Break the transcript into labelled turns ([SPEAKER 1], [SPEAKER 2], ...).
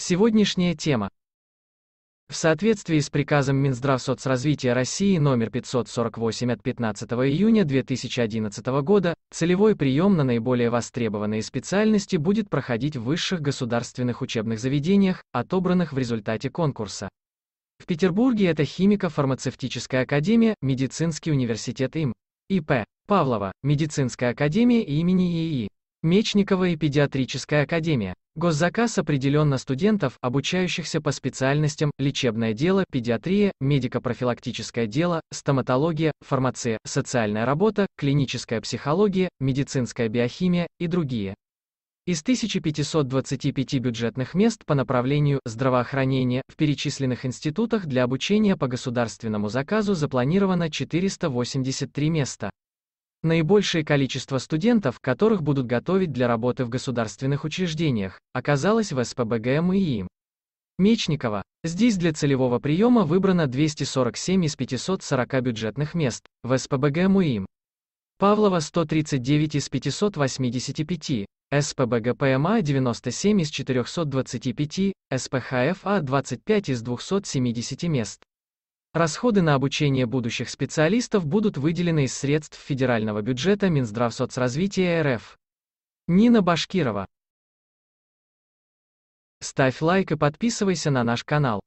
[SPEAKER 1] Сегодняшняя тема. В соответствии с приказом Минздравсоцразвития России номер 548 от 15 июня 2011 года, целевой прием на наиболее востребованные специальности будет проходить в высших государственных учебных заведениях, отобранных в результате конкурса. В Петербурге это химико-фармацевтическая академия, медицинский университет им. И.П. Павлова, медицинская академия имени ЕИ. Мечникова и педиатрическая академия. Госзаказ определен на студентов, обучающихся по специальностям лечебное дело, педиатрия, медико-профилактическое дело, стоматология, фармация, социальная работа, клиническая психология, медицинская биохимия и другие. Из 1525 бюджетных мест по направлению здравоохранения в перечисленных институтах для обучения по государственному заказу запланировано 483 места. Наибольшее количество студентов, которых будут готовить для работы в государственных учреждениях, оказалось в СПБГМ и Мечникова. Здесь для целевого приема выбрано 247 из 540 бюджетных мест, в СПБГМ и Павлова 139 из 585, СПБГПМА 97 из 425, СПХФА 25 из 270 мест. Расходы на обучение будущих специалистов будут выделены из средств федерального бюджета Минздравсоцразвития РФ. Нина Башкирова. Ставь лайк и подписывайся на наш канал.